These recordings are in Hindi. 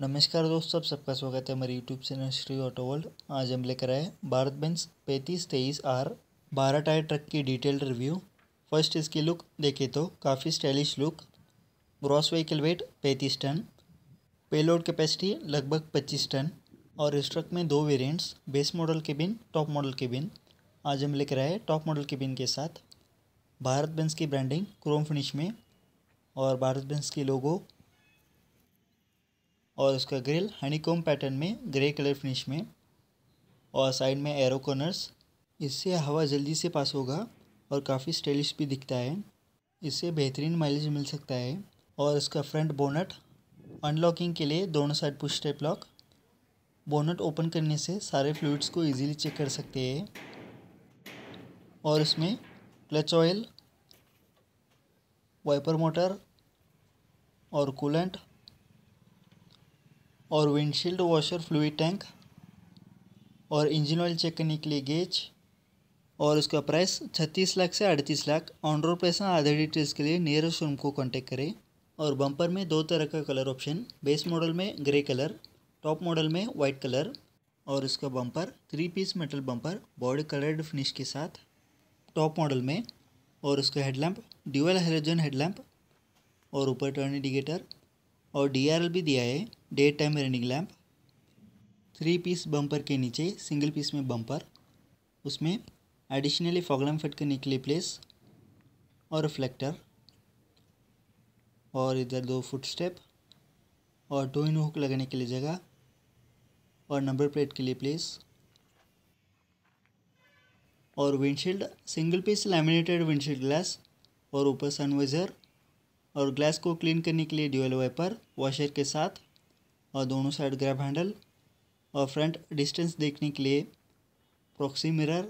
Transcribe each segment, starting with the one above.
नमस्कार दोस्तों आप सबका स्वागत है हमारे YouTube channel Shri auto world आज हम लेकर आए भारत बेंस पैंतीस तेईस आर बारह टायर ट्रक की डिटेल्ड रिव्यू फर्स्ट इसकी लुक देखें तो काफ़ी stylish look gross vehicle weight पैंतीस टन पेलोड कैपेसिटी लगभग पच्चीस टन और इस ट्रक में दो वेरियंट्स बेस मॉडल के बिन टॉप मॉडल के बिन आज हम लेकर आए टॉप मॉडल के बिन के साथ भारत बेंस की ब्रांडिंग क्रोम फिनिश में और भारत बेंस की लोगों और उसका ग्रिल हनीकोम पैटर्न में ग्रे कलर फिनिश में और साइड में एरो कॉर्नर्स इससे हवा जल्दी से पास होगा और काफ़ी स्टाइलिश भी दिखता है इससे बेहतरीन माइलेज मिल सकता है और इसका फ्रंट बोनट अनलॉकिंग के लिए दोनों side push type lock bonnet open करने से सारे फ्लूड्स को इजीली चेक कर सकते हैं और इसमें क्लच ऑयल वाइपर मोटर और कूलेंट और विंडशील्ड वॉशर फ्लूड टैंक और इंजन ऑयल चेक करने के लिए गेज और उसका प्राइस छत्तीस लाख से अड़तीस लाख ऑन रोड प्राइस आधे डिटेल्स के लिए नियर शोरूम को कॉन्टेक्ट करें और बम्पर में दो तरह का कलर ऑप्शन बेस मॉडल में ग्रे कलर टॉप मॉडल में वाइट कलर और उसका bumper three piece metal bumper body coloured finish के साथ टॉप मॉडल में और उसका हेडलैम्प ड्यूअल हेलोजन हेडलैम्प और ऊपर टर्न इंडिकेटर और डी भी दिया है day time running lamp three piece bumper के नीचे सिंगल पीस में बम्पर उसमें एडिशनली फॉगलम फिट करने के लिए प्लेस और रिफ्लेक्टर और इधर दो फुट स्टेप और टू इन हुक लगाने के लिए जगह और नंबर प्लेट के लिए प्लेस और windshield single piece laminated windshield glass और ऊपर सनवाइजर और ग्लास को क्लीन करने के लिए ड्यूएल वाइपर वॉशर के साथ और दोनों साइड ग्रैब हैंडल और फ्रंट डिस्टेंस देखने के लिए प्रॉक्सी मिरर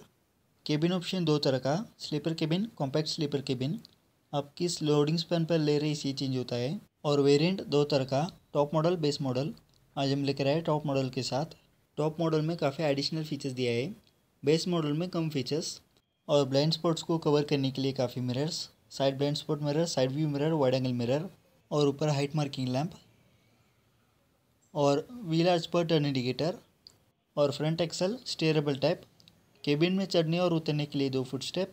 केबिन ऑप्शन दो तरह का sleeper cabin compact sleeper cabin आप किस लोडिंग स्पैन पर ले रहे इसी चेंज होता है और वेरिएंट दो तरह का टॉप मॉडल बेस मॉडल आज हम लेकर आए टॉप मॉडल के साथ टॉप मॉडल में काफ़ी एडिशनल फीचर्स दिया है बेस मॉडल में कम फीचर्स और ब्लाइंड स्पॉट्स को कवर करने के लिए काफ़ी mirrors side blind spot mirror side view mirror wide angle mirror और ऊपर हाइट मार्किंग लैंप और व्हील आर्च पर टर्न इंडिकेटर और front axle steerable type cabin में चढ़ने और उतरने के लिए दो foot step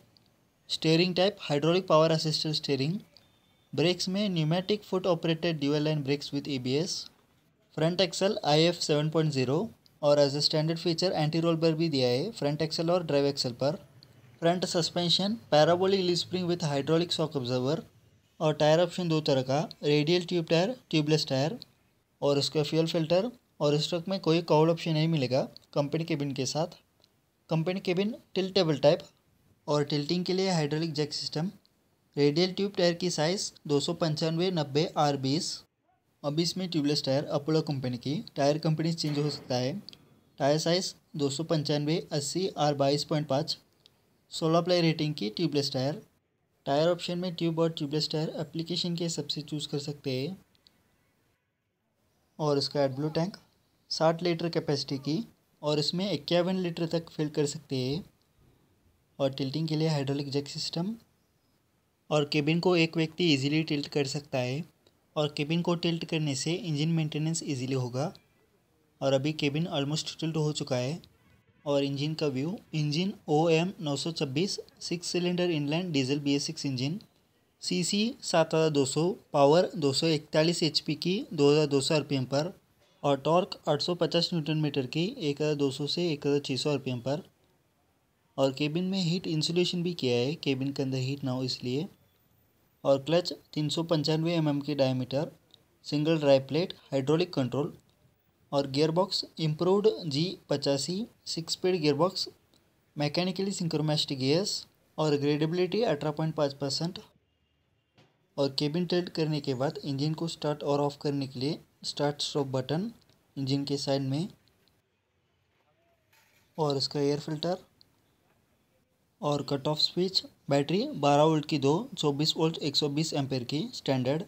steering type hydraulic power assisted steering brakes में pneumatic foot operated dual line brakes with ABS front axle I F seven point zero और as a standard feature anti roll पर भी दिया है फ्रंट एक्सल और ड्राइव एक्सल पर front suspension parabolic spring with hydraulic shock observer और टायर ऑप्शन दो तरह का radial tube tyre tubeless tyre और उसका फ्यूल फिल्टर और ट्रक में कोई कॉल ऑप्शन नहीं मिलेगा कंपनी केबिन के साथ कंपनी केबिन टिल्टेबल टाइप और टिल्टिंग के लिए hydraulic jack system radial tube tyre की साइज़ दो सौ पंचानवे नब्बे आर बीस अब इसमें ट्यूबलेस टायर अपोलो कंपनी की टायर कंपनी चेंज हो सकता है टायर साइज़ दो सौ पंचानवे अस्सी आर बाईस पॉइंट पाँच सोलह प्लाई रेटिंग की ट्यूबलेस टायर टायर ऑप्शन में ट्यूब और ट्यूबलेस टायर एप्लीकेशन के हिसाब से चूज़ कर सकते हैं और इसका एड ब्लू टैंक साठ लीटर कैपेसिटी की और इसमें इक्यावन लीटर तक फिल कर सकते हैं और टिल्टिंग के लिए हाइड्रोलिक जैक सिस्टम और केबिन को एक व्यक्ति इजीली टिल्ट कर सकता है और केबिन को टिल्ट करने से इंजन मेंटेनेंस इजीली होगा और अभी केबिन ऑलमोस्ट टिल्ट हो चुका है और इंजन का व्यू इंजन ओ एम नौ सौ छब्बीस six cylinder inline diesel B S six engine C C सात हज़ार दो सौ पावर दो सौ इकतालीस एच पी की दो हज़ार दो सौ आर पी एम पर और टॉर्क आठ सौ पचास न्यूटन मीटर की एक हज़ार दो सौ से एक हज़ार छः सौ आर पी एम पर और केबिन में हीट इंसुलेशन भी किया है केबिन के अंदर हीट ना हो इसलिए और क्लच तीन सौ पंचानवे एम एम की diameter single dry plate hydraulic control और गियरबॉक्स इम्प्रूवड जी पचासी six speed gearbox mechanically synchromesh gears और ग्रेडेबिलिटी अठारह पॉइंट पाँच परसेंट और केबिन टेल्ट करने के बाद इंजन को स्टार्ट और ऑफ करने के लिए स्टार्ट स्टॉप बटन इंजन के साइड में और उसका एयर फिल्टर और cut off switch battery 12 volt की दो 24 वोल्ट 120 एम्पेयर की स्टैंडर्ड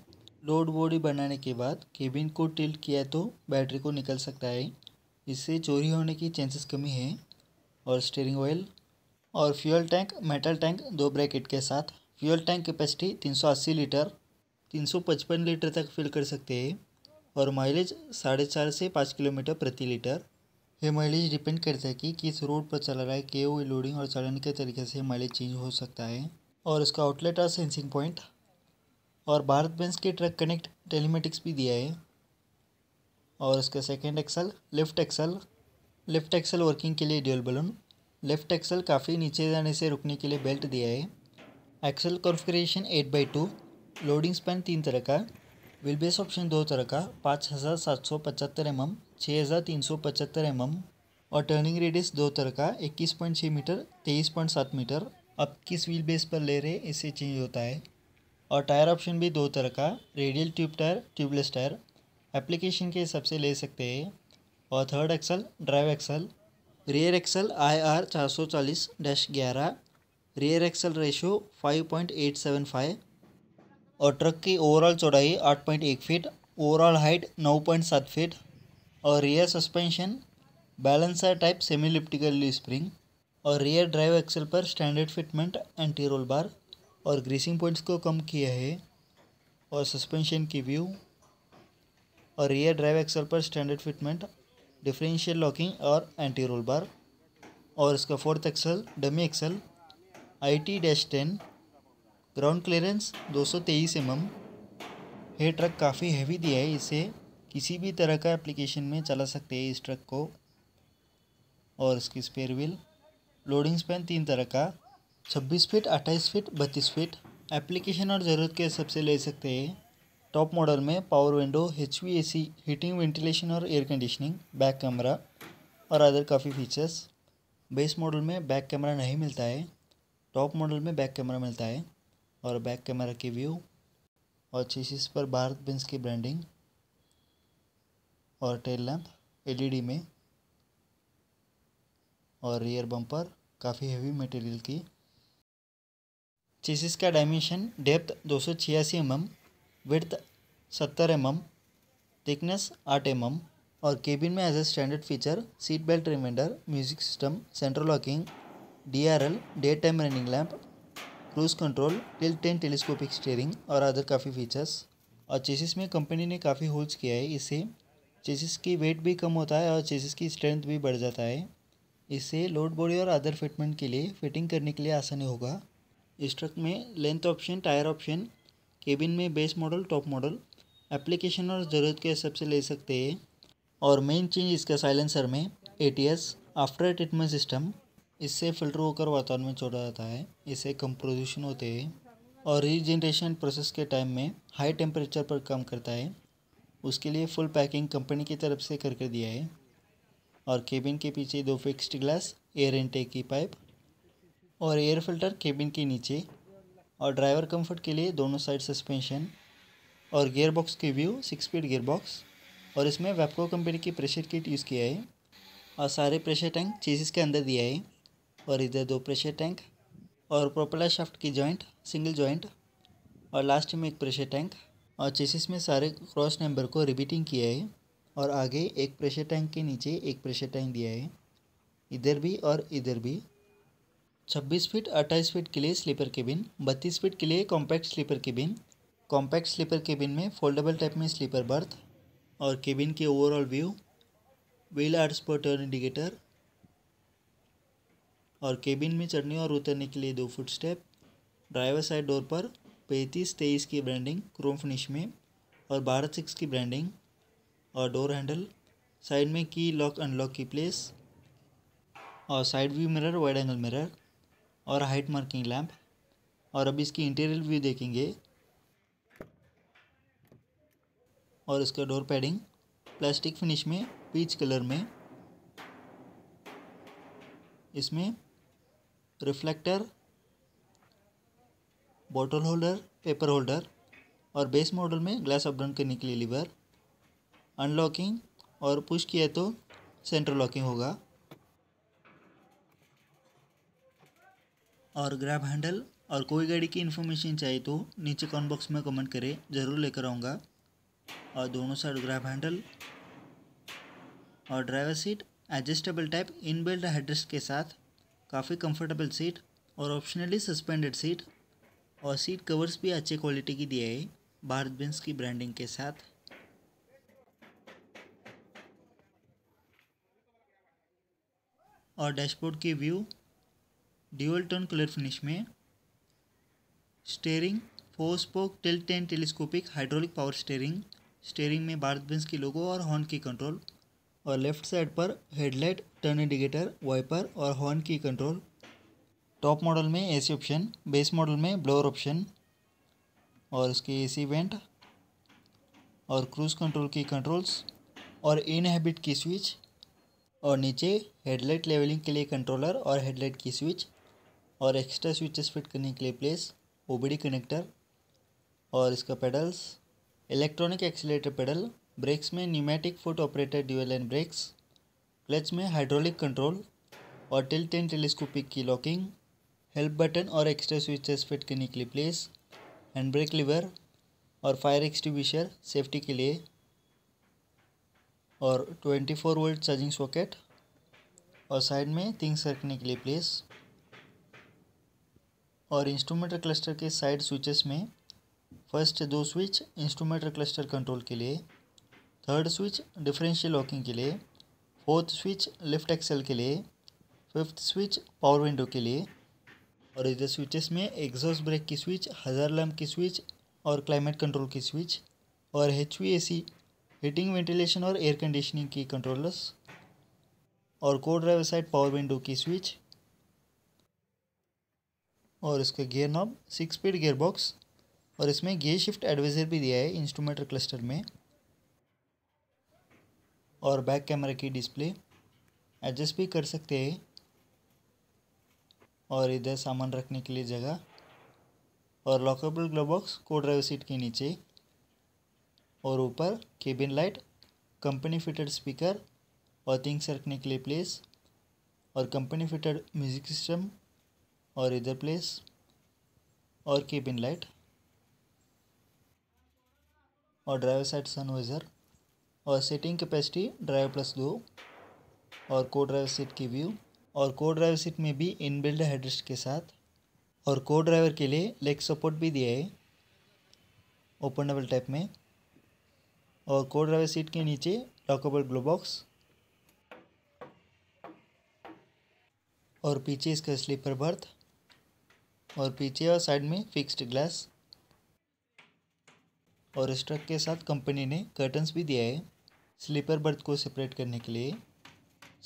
लोड बॉडी बनाने के बाद केबिन को टिल्ट किया तो बैटरी को निकल सकता है इससे चोरी होने की चांसेस कमी है और स्टीयरिंग ऑयल और फ्यूल टैंक मेटल टैंक दो ब्रैकेट के साथ fuel tank capacity 380 litre 355 litre तक फिल कर सकते हैं और माइलेज साढ़े चार से पाँच किलोमीटर प्रति लीटर ये माइलेज डिपेंड करता है कि किस रोड पर चला रहा है के हुई लोडिंग और चलाने के तरीके से माइलेज चेंज हो सकता है और इसका आउटलेट और सेंसिंग पॉइंट और भारत बेंस के ट्रक कनेक्ट टेलीमेटिक्स भी दिया है और उसका second axle left axle left axle working के लिए ड्यूल बलून लेफ्ट एक्सल काफ़ी नीचे जाने से रुकने के लिए बेल्ट दिया है axle configuration eight by two loading span तीन तरह का व्हील बेस ऑप्शन दो तरह का पाँच हज़ार सात सौ पचहत्तर एम एम छः हज़ार तीन सौ पचहत्तर एम एम और टर्निंग रेडियस दो तरह का इक्कीस पॉइंट छः मीटर तेईस पॉइंट सात मीटर अब किस व्हील बेस पर ले रहे इससे चेंज होता है और टायर ऑप्शन भी दो तरह का radial tube tyre tubeless tyre application के हिसाब से ले सकते हैं और third axle drive axle rear axle I R चार सौ चालीस डैश ग्यारह rear axle ratio five point eight seven five और ट्रक की ओवरऑल चौड़ाई आठ पॉइंट एक फीट ओवरऑल हाइट नौ पॉइंट सात फीट और rear suspension balancer type semi elliptical spring और रियर ड्राइव एक्सल पर standard fitment anti roll bar और ग्रीसिंग पॉइंट्स को कम किया है और सस्पेंशन की व्यू और रियर ड्राइव एक्सल पर स्टैंडर्ड फिटमेंट डिफरेंशियल लॉकिंग और एंटी रोल बार और इसका fourth axle dummy axle I T dash ten ground clearance दो सौ तेईस एम एम ये ट्रक काफ़ी हैवी दिया है इसे किसी भी तरह का एप्लीकेशन में चला सकते हैं इस ट्रक को और इसकी स्पेयर व्हील लोडिंग स्पैन तीन तरह का छब्बीस फीट अट्ठाईस फीट बत्तीस फीट एप्लीकेशन और ज़रूरत के हिसाब से ले सकते हैं टॉप मॉडल में power window H heating ventilation और एयर कंडीशनिंग बैक कैमरा और अदर काफ़ी फीचर्स बेस मॉडल में बैक कैमरा नहीं मिलता है टॉप मॉडल में बैक कैमरा मिलता है और बैक कैमरा के व्यू और चीसिस पर भारत बिन्स की ब्रांडिंग और टेल लैंप एलईडी में और रियर बम्पर काफ़ी हेवी मटेरियल की चेसिस का डायमेंशन डेप्थ दो सौ छियासी एम एम विड्थ सत्तर एम एम थिकनेस आठ एम एम और केबिन में as a standard feature seat belt reminder music system central locking D R L day time running lamp cruise control tilt टेन टेलीस्कोपिक स्टेयरिंग और अदर काफ़ी फीचर्स और चेसिस में कंपनी ने काफ़ी होल्ड्स किया है इससे चेसिस की वेट भी कम होता है और चेसिस की स्ट्रेंथ भी बढ़ जाता है इससे लोड बॉडी और अदर फिटमेंट के लिए फिटिंग करने के लिए आसानी होगा इस ट्रक में length option tyre option cabin में base model top model application और ज़रूरत के हिसाब से ले सकते हैं और मेन चेंज इसका साइलेंसर में A T S after treatment system इससे फिल्टर होकर वातावरण में छोड़ा जाता है इससे कम प्रदूषण होते हैं और रीजनरेशन प्रोसेस के टाइम में हाई टेम्परेचर पर काम करता है उसके लिए फुल पैकिंग कंपनी की तरफ से करके कर दिया है और केबिन के पीछे दो फिक्स्ड ग्लास एयर इनटेक की पाइप और एयर फिल्टर केबिन के नीचे और ड्राइवर कंफर्ट के लिए दोनों साइड सस्पेंशन और गेयर बॉक्स की view six speed gear box और इसमें वेपको कंपनी की प्रेशर किट यूज़ किया है और सारे प्रेशर टैंक चेसिस के अंदर दिया है और इधर दो प्रेशर टैंक और प्रोपेलर शाफ्ट की जॉइंट सिंगल जॉइंट और लास्ट में एक प्रेशर टैंक और चेसिस में सारे क्रॉस नंबर को रिपीटिंग किया है और आगे एक प्रेशर टैंक के नीचे एक प्रेशर टैंक दिया है इधर भी और इधर भी छब्बीस फीट अट्ठाईस फीट के लिए स्लीपर केबिन बत्तीस फीट के लिए compact sleeper cabin compact sleeper cabin में फोल्डेबल टाइप में स्लीपर बर्थ और केबिन के overall view wheel art sporter turn indicator और केबिन में चढ़ने और उतरने के लिए दो foot step driver side door पर पैंतीस तेईस की ब्रांडिंग क्रोम फिनिश में और बारह सिक्स की ब्रांडिंग और डोर हैंडल साइड में की लॉक अनलॉक की प्लेस और side view mirror wide angle mirror और हाइट मार्किंग लैम्प और अभी इसकी इंटीरियर व्यू देखेंगे और इसका डोर पैडिंग प्लास्टिक फिनिश में पीच कलर में इसमें reflector bottle holder paper holder और बेस मॉडल में ग्लास अपडाउन करने के लिए लीवर अनलॉकिंग और पुश किया तो सेंटर लॉकिंग होगा और ग्रैब हैंडल और कोई गाड़ी की इन्फॉर्मेशन चाहिए तो नीचे कमेंट बॉक्स में कमेंट करें ज़रूर लेकर आऊँगा और दोनों साइड ग्रैब हैंडल और driver seat adjustable type inbuilt headrest के साथ काफ़ी कंफर्टेबल सीट और ऑप्शनली सस्पेंडेड सीट और सीट कवर्स भी अच्छे क्वालिटी की दिया है भारत बेंस की ब्रांडिंग के साथ और डैशबोर्ड की view dual tone colour finish में steering four spoke tilt and telescopic hydraulic power steering steering में भारत बेंस की लोगो और हॉर्न की कंट्रोल और लेफ्ट साइड पर हेडलाइट टर्न इंडिकेटर वाइपर और हॉर्न की कंट्रोल टॉप मॉडल में एसी ऑप्शन बेस मॉडल में ब्लोअर ऑप्शन और इसकी एसी वेंट और क्रूज कंट्रोल की कंट्रोल्स और इन हैबिट की स्विच और नीचे हेडलाइट लेवलिंग के लिए कंट्रोलर और हेडलाइट की स्विच और एक्स्ट्रा स्विचेस फिट करने के लिए प्लेस ओ कनेक्टर और इसका pedals electronic accelerator pedal brakes में pneumatic foot operator dual and brakes clutch में हाइड्रोलिक कंट्रोल और टिल्ट एंड टेलीस्कोपिक की लॉकिंग हेल्प बटन और एक्स्ट्रा स्विचेस फिट करने के लिए प्लेस हैंड ब्रेक लिवर और फायर एक्सटिब्यूशर सेफ्टी के लिए और twenty four volt charging socket और साइड में थिंग्स रखने के लिए प्लेस और इंस्ट्रूमेंटर क्लस्टर के साइड स्विचेस में फर्स्ट दो स्विच इंस्ट्रूमेंटर क्लस्टर कंट्रोल के लिए थर्ड स्विच डिफरेंशियल लॉकिंग के लिए फोर्थ स्विच लेफ्ट एक्सेल के लिए फिफ्थ स्विच पावर विंडो के लिए और इधर स्विचेस में एग्जॉस्ट ब्रेक की स्विच हज़ार लैम्प की स्विच और क्लाइमेट कंट्रोल की स्विच और एच हीटिंग वेंटिलेशन और एयर कंडीशनिंग की कंट्रोलर्स और co-driver side power window की स्विच और इसका gear knob six speed gear box और इसमें गियर शिफ्ट एडवाइजर भी दिया है इंस्ट्रूमेंट क्लस्टर में और बैक कैमरा की डिस्प्ले एडजस्ट भी कर सकते हैं और इधर सामान रखने के लिए जगह और lockable glove box co-driver seat के नीचे और ऊपर cabin light company fitted speaker और थिंग्स रखने के लिए प्लेस और कंपनी फिटेड म्यूजिक सिस्टम और इधर प्लेस और केबिन लाइट और ड्राइवर साइड side sun और सीटिंग कैपेसिटी ड्राइवर प्लस दो और को ड्राइवर सीट की व्यू और को ड्राइवर सीट में भी इनबिल्ड हेडरेस्ट के साथ और को ड्राइवर के लिए लेग सपोर्ट भी दिया है ओपनेबल टाइप में और को ड्राइवर सीट के नीचे लॉकेबल ग्लो बॉक्स और पीछे इसका स्लीपर बर्थ और पीछे और साइड में फिक्स्ड ग्लास और इस ट्रक के साथ कंपनी ने कर्टन्स भी दिया है स्लीपर बर्थ को सेपरेट करने के लिए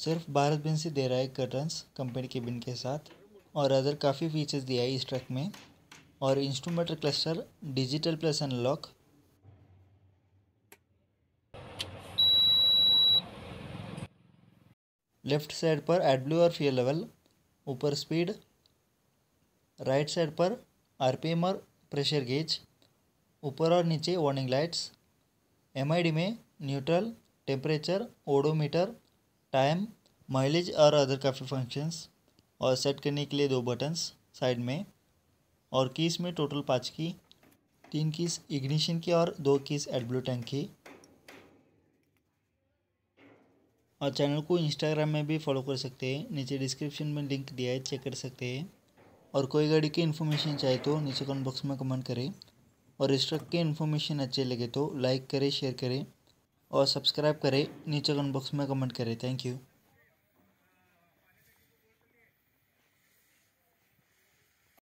सिर्फ भारत बिन से दे रहा है कर्टन्स कंपनी के बिन के साथ और अदर काफ़ी फीचर्स दिया है इस ट्रक में और instrument cluster digital plus unlock left side पर एडब्लू और फ्यूल लेवल ऊपर स्पीड राइट साइड पर आरपीएम और प्रेशर गेज ऊपर और नीचे वार्निंग लाइट्स एमआईडी में neutral temperature odometer time mileage और अदर काफ़ी फंक्शंस और सेट करने के लिए दो बटन्स साइड में और कीस में टोटल पाँच की तीन कीस इग्निशन की और दो कीस एडब्लू टैंक की और चैनल को इंस्टाग्राम में भी फॉलो कर सकते हैं नीचे डिस्क्रिप्शन में लिंक दिया है चेक कर सकते हैं और कोई गाड़ी की इन्फॉर्मेशन चाहे तो नीचे कमेंट बॉक्स में कमेंट करें और इस ट्रक के इन्फॉर्मेशन अच्छे लगे तो लाइक करें शेयर करें और सब्सक्राइब करें नीचे कमेंट बॉक्स में कमेंट करें थैंक यू